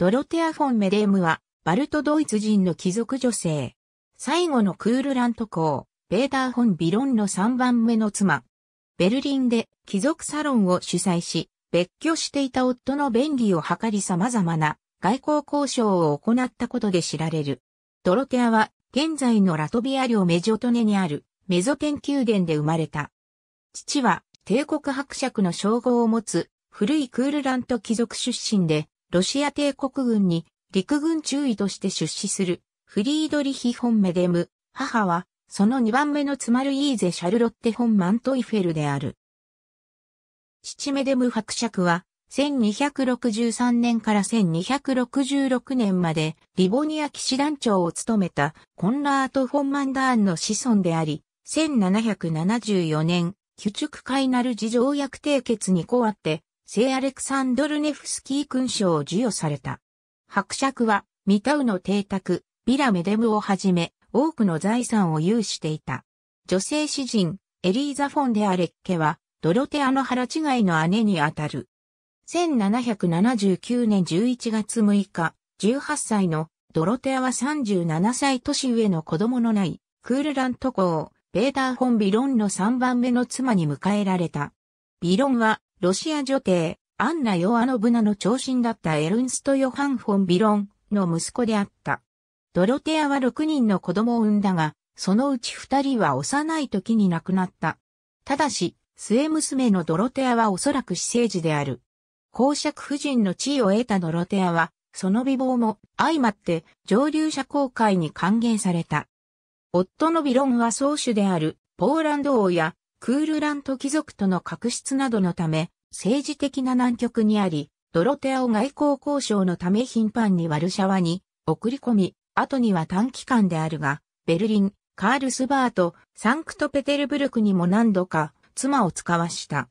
ドロテア・フォン・メデームは、バルトドイツ人の貴族女性。最後のクールラント公、ベーダー・フォン・ビロンの3番目の妻。ベルリンで貴族サロンを主催し、別居していた夫の便利を図り様々な外交交渉を行ったことで知られる。ドロテアは、現在のラトビア領メジョトネにあるメゾテン宮殿で生まれた。父は帝国伯爵の称号を持つ古いクールラント貴族出身で、ロシア帝国軍に陸軍中尉として出資するフリードリヒ・ホンメデム、母はその2番目のツマルイーゼ・シャルロッテ・ホン・マントイフェルである。父メデム伯爵は1263年から1266年までリボニア騎士団長を務めたコンラート・フォン・マンダーンの子孫であり、1774年、旧畜海なる事条約締結にこわって聖アレクサンドルネフスキー勲章を授与された。伯爵は、ミタウの邸宅、ビラメデムをはじめ、多くの財産を有していた。女性詩人、エリーザ・フォンデ・アレッケは、ドロテアの腹違いの姉にあたる。1779年11月6日、18歳のドロテアは37歳年上の子供のない、クールラント校、ベーター・フォン・ビロンの3番目の妻に迎えられた。ビロンはロシア女帝、アンナ・ヨアノブナの長身だったエルンスト・ヨハン・フォン・ビロンの息子であった。ドロテアは6人の子供を産んだが、そのうち2人は幼い時に亡くなった。ただし、末娘のドロテアはおそらく私生児である。公爵夫人の地位を得たドロテアは、その美貌も相まって上流者公会に歓迎された。夫のビロンは宗主であるポーランド王やクールラント貴族との確執などのため、政治的な難局にあり、ドロテアを外交交渉のため頻繁にワルシャワに送り込み、後には短期間であるが、ベルリン、カールスバート、サンクトペテルブルクにも何度か妻を使わした。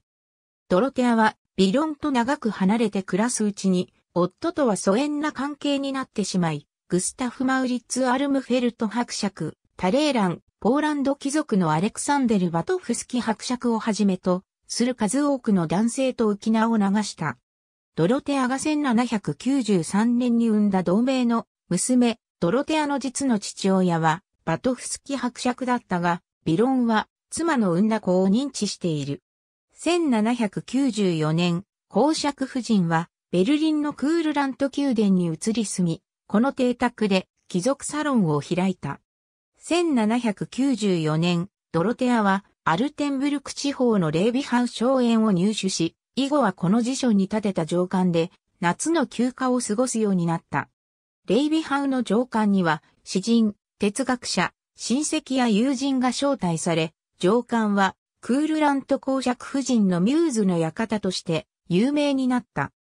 ドロテアは、ビロンと長く離れて暮らすうちに、夫とは疎遠な関係になってしまい、グスタフ・マウリッツ・アルムフェルト伯爵、タレーラン、ポーランド貴族のアレクサンデル・バトフスキ伯爵をはじめと、する数多くの男性と浮き名を流した。ドロテアが1793年に生んだ同盟の娘、ドロテアの実の父親は、バトフスキ伯爵だったが、ビロンは妻の産んだ子を認知している。1794年、公爵夫人は、ベルリンのクールラント宮殿に移り住み、この邸宅で貴族サロンを開いた。1794年、ドロテアはアルテンブルク地方のレービハウ荘園を入手し、以後はこの辞書に立てた上官で、夏の休暇を過ごすようになった。レイビハウの上官には、詩人、哲学者、親戚や友人が招待され、上官は、クールラント公爵夫人のミューズの館として、有名になった。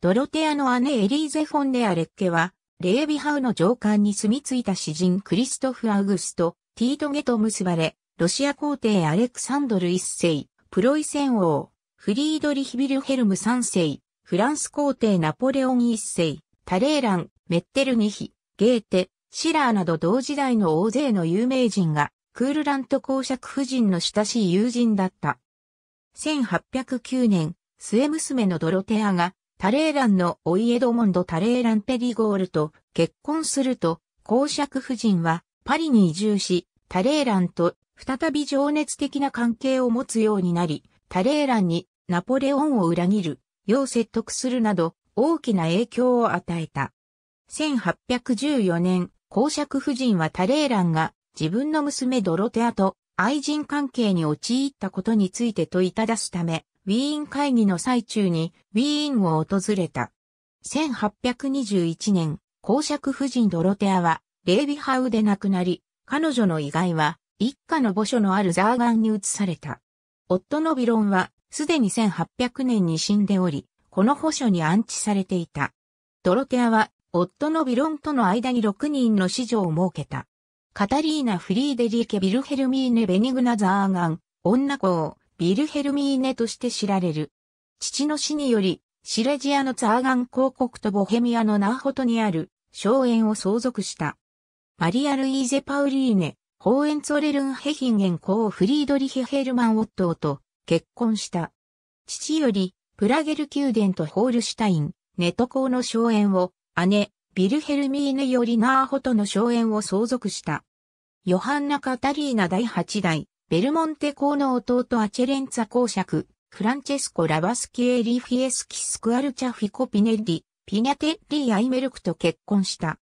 ドロテアの姉エリーゼ・フォンデアレッケは、レービハウの上官に住み着いた詩人クリストフ・アウグスト、ティートゲと結ばれ、ロシア皇帝アレクサンドル一世、プロイセン王、フリードリヒ・ビルヘルム三世、フランス皇帝ナポレオン一世、タレーラン、メッテルニヒ、ゲーテ、シラーなど同時代の大勢の有名人が、クールラント公爵夫人の親しい友人だった。1809年、末娘のドロテアがタレーランのオイエドモンド・タレーラン・ペリゴールと結婚すると、公爵夫人はパリに移住し、タレーランと再び情熱的な関係を持つようになり、タレーランにナポレオンを裏切る、よう説得するなど大きな影響を与えた。1814年、公爵夫人はタレーランが自分の娘ドロテアと愛人関係に陥ったことについて問いただすため、ウィーン会議の最中にウィーンを訪れた。1821年、公爵夫人ドロテアは、レービハウで亡くなり、彼女の遺骸は、一家の墓所のあるザーガンに移された。夫のビロンは、すでに1800年に死んでおり、この墓所に安置されていた。ドロテアは、夫のビロンとの間に6人の子女を設けた。カタリーナ・フリーデリーケ・ビルヘルミーネ・ベニグナ・ザーガン、女子を、ビルヘルミーネとして知られる。父の死により、シレジアのツーガン公国とボヘミアのナーホトにある、荘園を相続した。マリア・ルイーゼ・パウリーネ、ホーエンツォレルン・ヘヒンゲン公フリードリヒ・ヘルマン・オットーと結婚した。父より、プラゲル宮殿とホールシュタイン、ネト公の荘園を、姉、ビルヘルミーネよりナーホトの荘園を相続した。ヨハンナ・カタリーナ第8代、ベルモンテ公の弟アチェレンツァ公爵、フランチェスコ・ラバスキエリ・フィエスキスクアルチャ・フィコ・ピネッリ、ピニャテッリ・アイメルクと結婚した。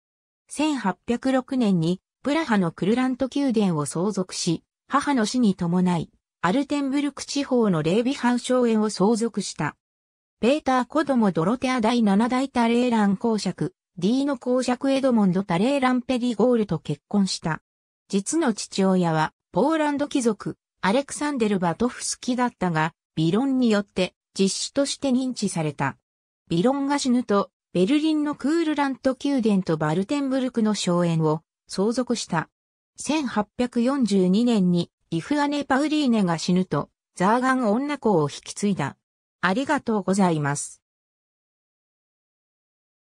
1806年に、プラハのクルラント宮殿を相続し、母の死に伴い、アルテンブルク地方のレービハウ荘園を相続した。ペーター・コドモ・ドロテア第7代タレーラン公爵、ディーノ公爵エドモンド・タレーラン・ペリゴールと結婚した。実の父親は、ポーランド貴族、アレクサンデル・バトフスキだったが、ビロンによって実施として認知された。ビロンが死ぬと、ベルリンのクールラント宮殿とバルテンブルクの荘園を相続した。1842年にイフアネ・パウリーネが死ぬと、ザーガン女子を引き継いだ。ありがとうございます。